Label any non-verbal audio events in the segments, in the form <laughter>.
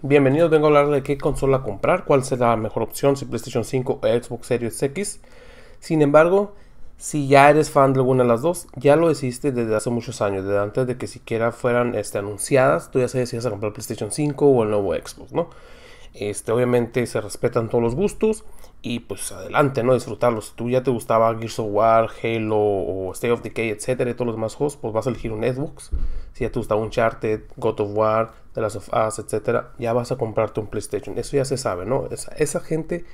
Bienvenidos, vengo a hablar de qué consola comprar, cuál será la mejor opción, si PlayStation 5 o Xbox Series X. Sin embargo, si ya eres fan de alguna de las dos, ya lo hiciste desde hace muchos años, desde antes de que siquiera fueran este, anunciadas, tú ya sabes si a comprar PlayStation 5 o el nuevo Xbox, ¿no? Este, obviamente se respetan todos los gustos y pues adelante, ¿no? Disfrutarlos. Si tú ya te gustaba Gears of War, Halo o State of Decay, etcétera, y todos los más juegos, pues vas a elegir un Xbox. Si ya te gusta Uncharted, God of War, The Last of Us, etcétera, ya vas a comprarte un PlayStation. Eso ya se sabe, ¿no? Esa, gente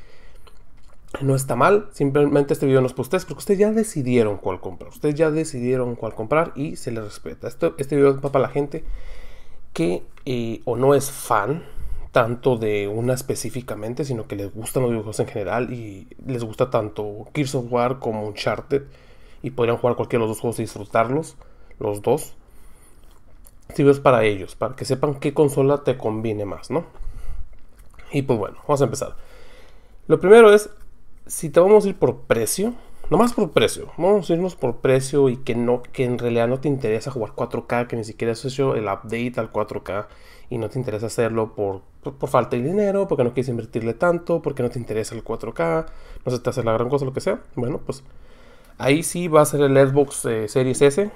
no está mal. Simplemente este video no es para ustedes, porque ustedes ya decidieron cuál comprar. Ustedes ya decidieron cuál comprar y se les respeta. Esto, este video es para la gente que eh, o no es fan tanto de una específicamente, sino que les gustan los videojuegos en general y les gusta tanto Gears of War como Uncharted y podrían jugar cualquiera de los dos juegos y disfrutarlos, los dos. Si es para ellos, para que sepan qué consola te conviene más, ¿no? Y pues bueno, vamos a empezar. Lo primero es, si te vamos a ir por precio, nomás por precio, vamos a irnos por precio y que, no, que en realidad no te interesa jugar 4K, que ni siquiera has hecho el update al 4K y no te interesa hacerlo por por, falta de dinero, porque no quieres invertirle tanto, porque no te interesa el 4K, no se te hace la gran cosa, lo que sea. Bueno, pues ahí sí va a ser el Xbox eh, Series S,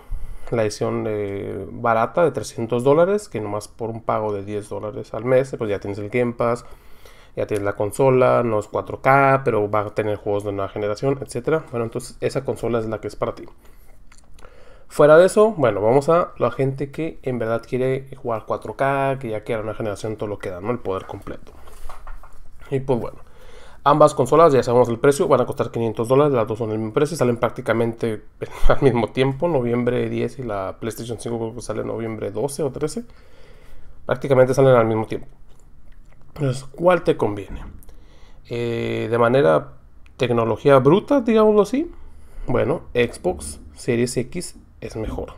la edición eh, barata de 300 dólares, que nomás por un pago de 10 dólares al mes, pues ya tienes el Game Pass, ya tienes la consola, no es 4K, pero va a tener juegos de nueva generación, etc. Bueno, entonces esa consola es la que es para ti. Fuera de eso, bueno, vamos a la gente que en verdad quiere jugar 4K, que ya queda una generación todo lo que da, ¿no? El poder completo. Y pues bueno, ambas consolas, ya sabemos el precio, van a costar 500 dólares, las dos son el mismo precio, salen prácticamente <laughs> al mismo tiempo, noviembre 10 y la PlayStation 5 sale noviembre 12 o 13. Prácticamente salen al mismo tiempo. Entonces, ¿cuál te conviene? Eh, de manera tecnología bruta, digámoslo así. Bueno, Xbox Series X es mejor.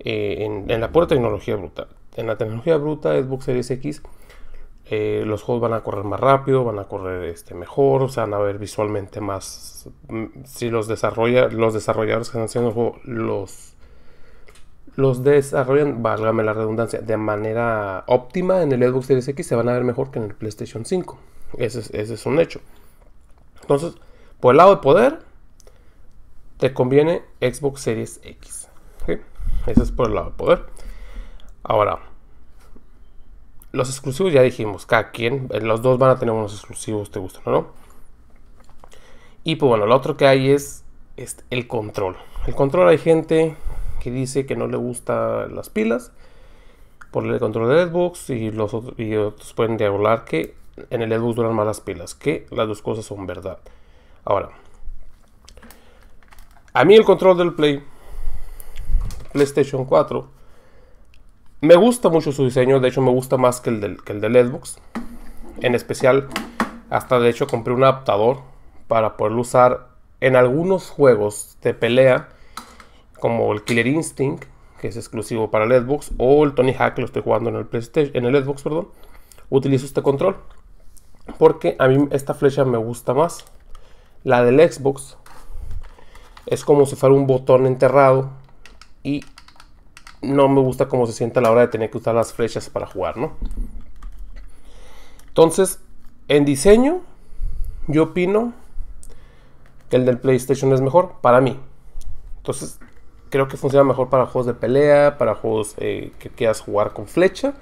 Eh, en, la pura tecnología bruta. En la tecnología bruta Xbox Series X, eh, los juegos van a correr más rápido, van a correr este, mejor, o se van a ver visualmente más. Mm, si los, desarrolla, los desarrolladores que están haciendo los juegos, los, los desarrollan, válgame la redundancia, de manera óptima en el Xbox Series X, se van a ver mejor que en el PlayStation 5. Ese es, ese es un hecho. Entonces, por el lado de poder, te conviene Xbox Series X. Eso es por el lado poder. Ahora, los exclusivos ya dijimos, cada quien, eh, los dos van a tener unos exclusivos, te gustan o no. Y pues bueno, lo otro que hay es, el control. El control hay gente que dice que no le gustan las pilas por el control de Xbox y los otros, pueden diabolar que en el Xbox duran más las pilas, que las dos cosas son verdad. Ahora, a mí el control del Play, PlayStation 4, me gusta mucho su diseño, de hecho me gusta más que el del, el Xbox. En especial, hasta de hecho compré un adaptador para poderlo usar en algunos juegos de pelea, como el Killer Instinct, que es exclusivo para el Xbox, o el Tony Hawk, lo estoy jugando en el, PlayStation, en el Xbox, perdón, utilizo este control. Porque a mí esta flecha me gusta más. La del Xbox es como si fuera un botón enterrado y no me gusta cómo se siente a la hora de tener que usar las flechas para jugar, ¿no? Entonces, en diseño, yo opino que el del PlayStation es mejor para mí. Entonces, creo que funciona mejor para juegos de pelea, para juegos eh, que quieras jugar con flecha.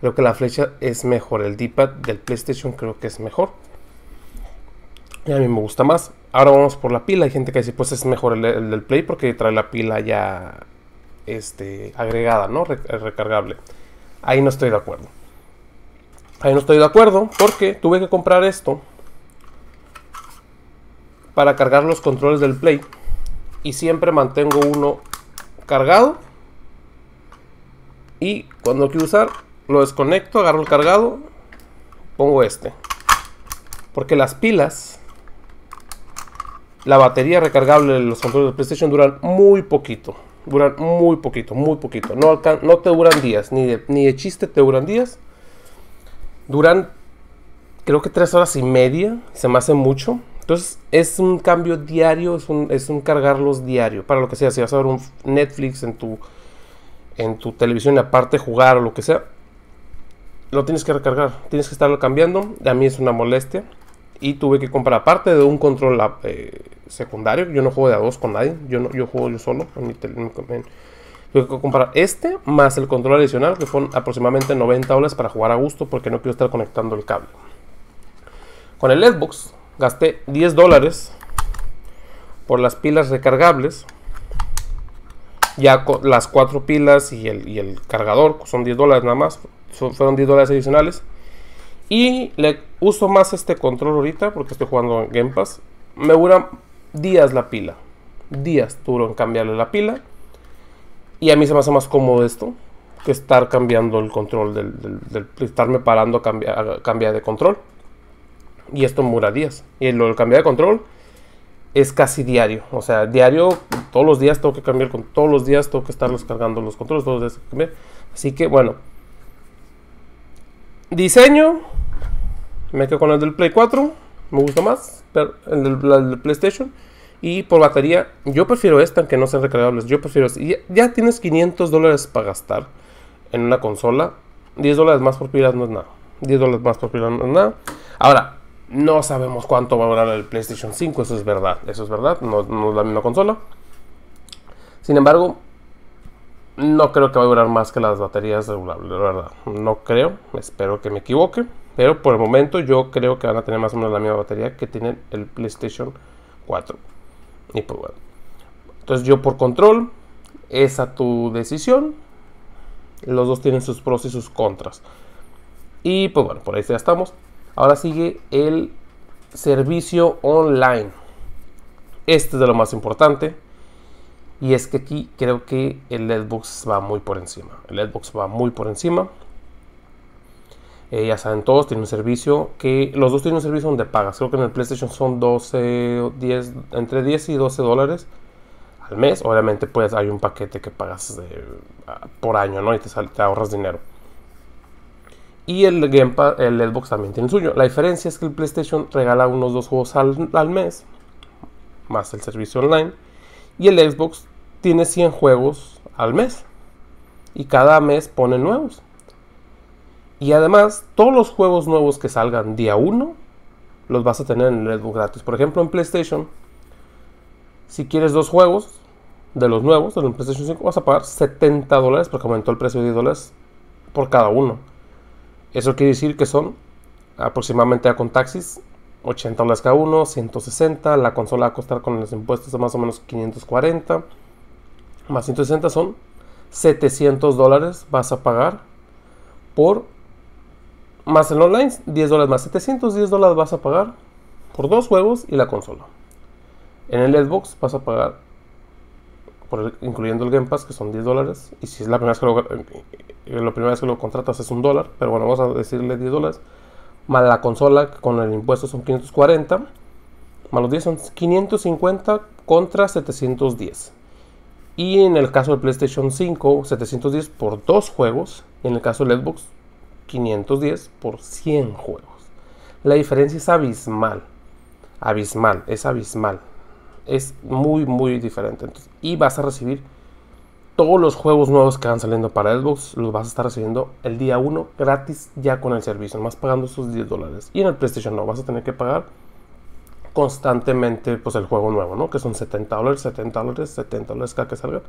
Creo que la flecha es mejor, el D-pad del PlayStation creo que es mejor a mí me gusta más. Ahora vamos por la pila. Hay gente que dice, pues es mejor el, del Play porque trae la pila ya este, agregada, ¿no? recargable. Ahí no estoy de acuerdo. Ahí no estoy de acuerdo porque tuve que comprar esto para cargar los controles del Play. Y siempre mantengo uno cargado. Y cuando quiero usar, lo desconecto, agarro el cargado, pongo este. Porque las pilas la batería recargable de los controles de PlayStation duran muy poquito. Duran muy poquito, muy poquito. No, no te duran días, ni de, ni chiste te duran días. Duran creo que tres horas y media, se me hace mucho. Entonces es un cambio diario, es un, es un cargarlos diario. Para lo que sea, si vas a ver un Netflix en tu, en tu televisión aparte jugar o lo que sea, lo tienes que recargar, tienes que estarlo cambiando. A mí es una molestia y tuve que comprar aparte de un control eh, secundario. Yo no juego de a dos con nadie, yo, no, yo juego yo solo. tuve que comprar este más el control adicional que fueron aproximadamente 90 dólares para jugar a gusto porque no quiero estar conectando el cable. Con el Xbox gasté 10 dólares por las pilas recargables. Ya con las cuatro pilas y el, cargador son 10 dólares nada más. fueron 10 dólares adicionales. Y le uso más este control ahorita porque estoy jugando en Game Pass. Me dura días la pila. Días duro en cambiarle la pila. Y a mí se me hace más cómodo esto que estar cambiando el control del, del, estarme parando a, cambiar, de control. Y esto me dura días. Y lo de cambiar de control es casi diario. O sea, diario, todos los días tengo que cambiar todos los días tengo que estar cargando los controles, todos Así que bueno. Diseño. Me quedo con el del Play 4. Me gusta más. Pero el del, PlayStation. Y por batería, yo prefiero esta, aunque no sean recargables. Yo prefiero esta. Ya, tienes 500 dólares para gastar en una consola. 10 dólares más por pilas no es nada. 10 dólares más por pilas no es nada. Ahora, no sabemos cuánto va a durar el PlayStation 5. Eso es verdad. Eso es verdad. No, no es la misma consola. Sin embargo, no creo que va a durar más que las baterías regulables, la verdad. No creo, espero que me equivoque. Pero por el momento yo creo que van a tener más o menos la misma batería que tienen el PlayStation 4. Y pues bueno. Entonces yo por control, esa tu decisión. Los dos tienen sus pros y sus contras. Y pues bueno, por ahí ya estamos. Ahora sigue el servicio online. Este es de lo más importante. Y es que aquí creo que el Xbox va muy por encima. El Xbox va muy por encima. Eh, ya saben, todos tiene un servicio que los dos tienen un servicio donde pagas. Creo que en el PlayStation son 12, 10, entre 10 y 12 dólares al mes. Obviamente, pues hay un paquete que pagas eh, por año, ¿no? Y te, ahorras dinero. Y el, el Xbox también tiene suyo. La diferencia es que el PlayStation regala unos dos juegos al, al mes, más el servicio online. Y el Xbox tiene 100 juegos al mes y cada mes pone nuevos. Y además, todos los juegos nuevos que salgan día 1 los vas a tener en Redbook gratis. Por ejemplo, en PlayStation, si quieres dos juegos de los nuevos, de los PlayStation 5, vas a pagar 70 dólares porque aumentó el precio de 10 dólares por cada uno. Eso quiere decir que son aproximadamente a con taxis 80 dólares cada uno, 160. La consola va a costar con los impuestos más o menos 540 más 160 son 700 dólares vas a pagar por más el online 10 dólares más 710 dólares vas a pagar por dos juegos y la consola en el Xbox vas a pagar incluyendo el Game Pass que son 10 dólares y si es la primera vez que lo, eh, eh, primera vez que lo contratas es un dólar pero bueno vamos a decirle 10 dólares más la consola con el impuesto son 540 más los 10 son 550 contra 710 y en el caso del PlayStation 5, 710 por 2 juegos. Y en el caso del Xbox, 510 por 100 juegos. La diferencia es abismal. Abismal, es abismal. Es muy, muy diferente. y vas a recibir todos los juegos nuevos que van saliendo para Xbox. Los vas a estar recibiendo el día 1 gratis ya con el servicio. Más pagando esos 10 dólares. Y en el PlayStation no, vas a tener que pagar constantemente pues el juego nuevo, ¿no? Que son 70 dólares, 70 dólares, 70 dólares cada que salga.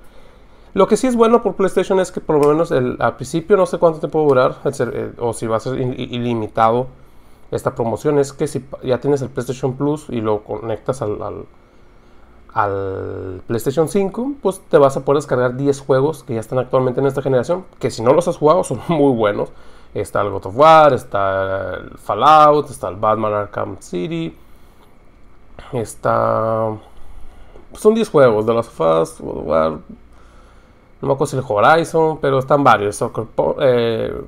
Lo que sí es bueno por PlayStation es que por lo menos el, al principio no sé cuánto te puede durar, eh, o si va a ser ilimitado esta promoción, es que si ya tienes el PlayStation Plus y lo conectas al, al, PlayStation 5, pues te vas a poder descargar 10 juegos que ya están actualmente en esta generación, que si no los has jugado <laughs> son muy buenos. Está el God of War, está el Fallout, está el Batman Arkham City, Está. Pues, son 10 juegos: de las fast no me acuerdo si el Horizon, pero están varios. Eh,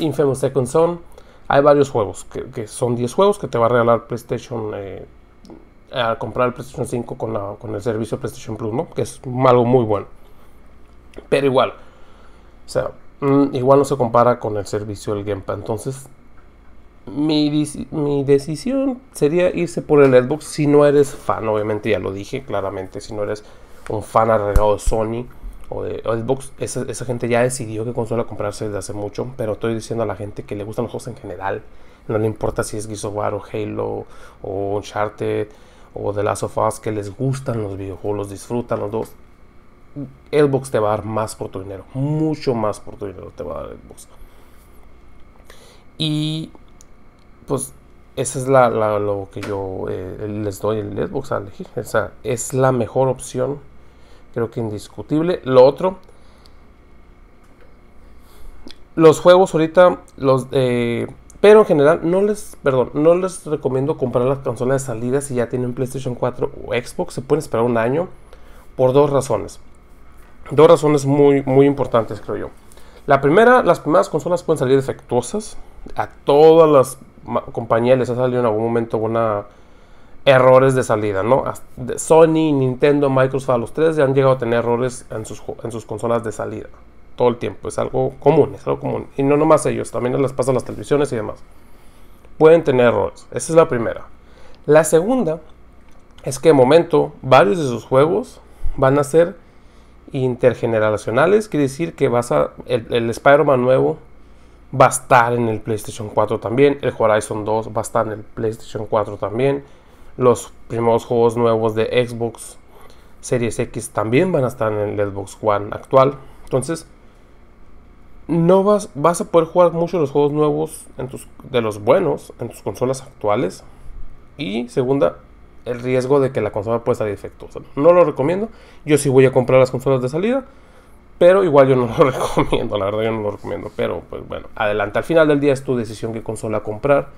Infamous Second Son. Hay varios juegos, que, son 10 juegos que te va a regalar PlayStation. Eh, al comprar el PlayStation 5 con, la, con el servicio PlayStation Plus, ¿no? Que es algo muy bueno. Pero igual, o sea, mm, igual no se compara con el servicio del Gamepad. Entonces, mi, mi, decisión sería irse por el Xbox si no eres fan, obviamente ya lo dije claramente, si no eres un fan arreglado de Sony o de Xbox, esa, esa, gente ya decidió que consola comprarse desde hace mucho, pero estoy diciendo a la gente que le gustan los juegos en general, no le importa si es Gears of War o Halo o Uncharted o The Last of Us, que les gustan los videojuegos, los disfrutan los dos. Xbox te va a dar más por tu dinero, mucho más por tu dinero te va a dar Xbox. Y pues esa es la, lo que yo eh, les doy el Xbox a elegir. es la mejor opción. Creo que indiscutible. Lo otro. Los juegos ahorita. Los eh, pero en general no les. Perdón. No les recomiendo comprar las consolas de salida si ya tienen PlayStation 4 o Xbox. Se pueden esperar un año. Por dos razones. Dos razones muy, muy importantes, creo yo. La primera, las primeras consolas pueden salir defectuosas. A todas las compañía les ha salido en algún momento una, errores de salida, ¿no? Sony, Nintendo, Microsoft, los tres ya han llegado a tener errores en sus, en sus consolas de salida. Todo el tiempo, es algo común, es algo común. Y no nomás ellos, también les pasa a las televisiones y demás. Pueden tener errores, esa es la primera. La segunda es que de momento varios de sus juegos van a ser intergeneracionales, quiere decir que vas a, el, el Spider-Man nuevo va a estar en el PlayStation 4 también. El Horizon 2 va a estar en el PlayStation 4 también. Los primeros juegos nuevos de Xbox Series X también van a estar en el Xbox One actual. Entonces, no vas, vas a poder jugar mucho los juegos nuevos de los buenos en tus consolas actuales. Y segunda, el riesgo de que la consola pueda salir defectuosa. No lo recomiendo. Yo sí voy a comprar las consolas de salida. Pero igual yo no lo <laughs> recomiendo, la verdad yo no lo recomiendo. Pero pues bueno, adelante. Al final del día es tu decisión qué consola comprar.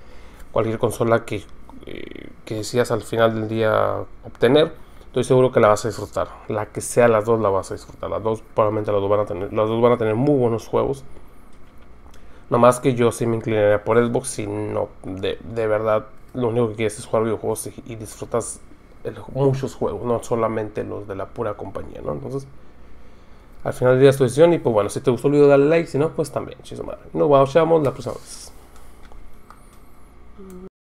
Cualquier consola que, eh, que decidas al final del día obtener, estoy seguro que la vas a disfrutar. La que sea las dos la vas a disfrutar. Las dos probablemente las dos van a tener, las dos van a tener muy buenos juegos. No más que yo sí me inclinaría por Xbox si no, de, de verdad, lo único que quieres es jugar videojuegos y, disfrutas muchos juegos, no solamente los de la pura compañía, ¿no? Entonces al final de día es tu decisión. Y pues bueno, si te gustó el video, like. Si no, pues también, chisomar Nos vemos la próxima vez.